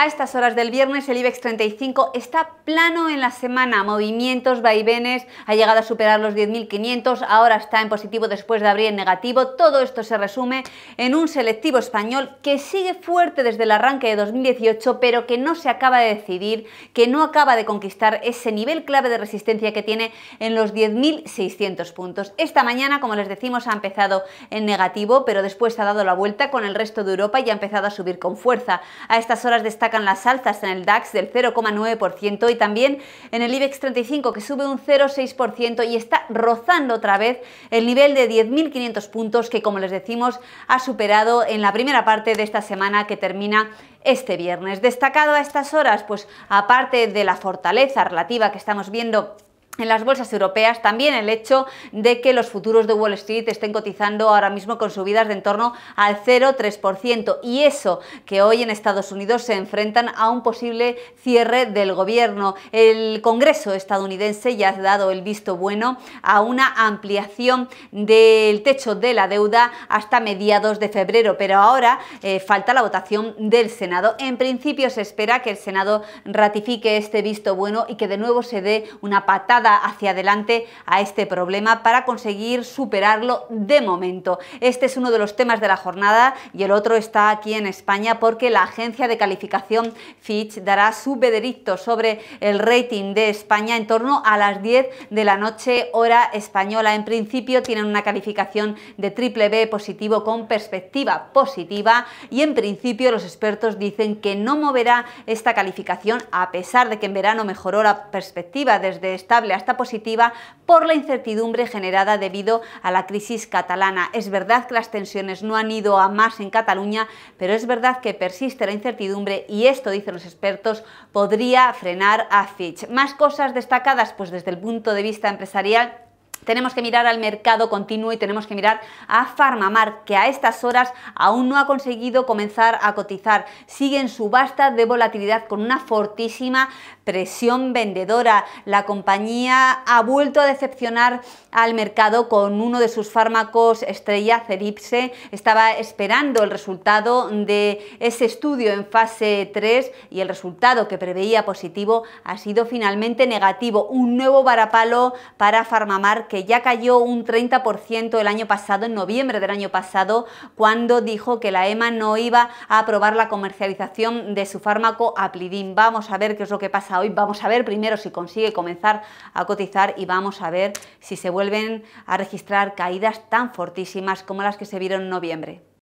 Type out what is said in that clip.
A estas horas del viernes el IBEX 35 está plano en la semana, movimientos, vaivenes, ha llegado a superar los 10.500, ahora está en positivo después de abrir en negativo. Todo esto se resume en un selectivo español que sigue fuerte desde el arranque de 2018, pero que no se acaba de decidir, que no acaba de conquistar ese nivel clave de resistencia que tiene en los 10.600 puntos. Esta mañana, como les decimos, ha empezado en negativo, pero después ha dado la vuelta con el resto de Europa y ha empezado a subir con fuerza. A estas horas destaca sacan las alzas en el DAX del 0,9% y también en el IBEX 35 que sube un 0,6% y está rozando otra vez el nivel de 10.500 puntos que como les decimos ha superado en la primera parte de esta semana que termina este viernes. Destacado a estas horas, pues aparte de la fortaleza relativa que estamos viendo en las bolsas europeas, también el hecho de que los futuros de Wall Street estén cotizando ahora mismo con subidas de en torno al 0,3% y eso que hoy en Estados Unidos se enfrentan a un posible cierre del gobierno. El Congreso estadounidense ya ha dado el visto bueno a una ampliación del techo de la deuda hasta mediados de febrero, pero ahora eh, falta la votación del Senado. En principio se espera que el Senado ratifique este visto bueno y que de nuevo se dé una patada hacia adelante a este problema para conseguir superarlo de momento. Este es uno de los temas de la jornada y el otro está aquí en España porque la agencia de calificación Fitch dará su veredicto sobre el rating de España en torno a las 10 de la noche hora española. En principio tienen una calificación de triple B positivo con perspectiva positiva y en principio los expertos dicen que no moverá esta calificación a pesar de que en verano mejoró la perspectiva desde estable a está positiva por la incertidumbre generada debido a la crisis catalana. Es verdad que las tensiones no han ido a más en Cataluña, pero es verdad que persiste la incertidumbre y esto, dicen los expertos, podría frenar a Fitch. Más cosas destacadas, pues desde el punto de vista empresarial, tenemos que mirar al mercado continuo y tenemos que mirar a Farmamar, que a estas horas aún no ha conseguido comenzar a cotizar. Sigue en subasta de volatilidad con una fortísima presión vendedora. La compañía ha vuelto a decepcionar al mercado con uno de sus fármacos estrella, Ceripse. Estaba esperando el resultado de ese estudio en fase 3 y el resultado que preveía positivo ha sido finalmente negativo. Un nuevo varapalo para Farmamar que ya cayó un 30% el año pasado, en noviembre del año pasado, cuando dijo que la EMA no iba a aprobar la comercialización de su fármaco Aplidin. Vamos a ver qué es lo que pasa hoy, vamos a ver primero si consigue comenzar a cotizar y vamos a ver si se vuelven a registrar caídas tan fortísimas como las que se vieron en noviembre.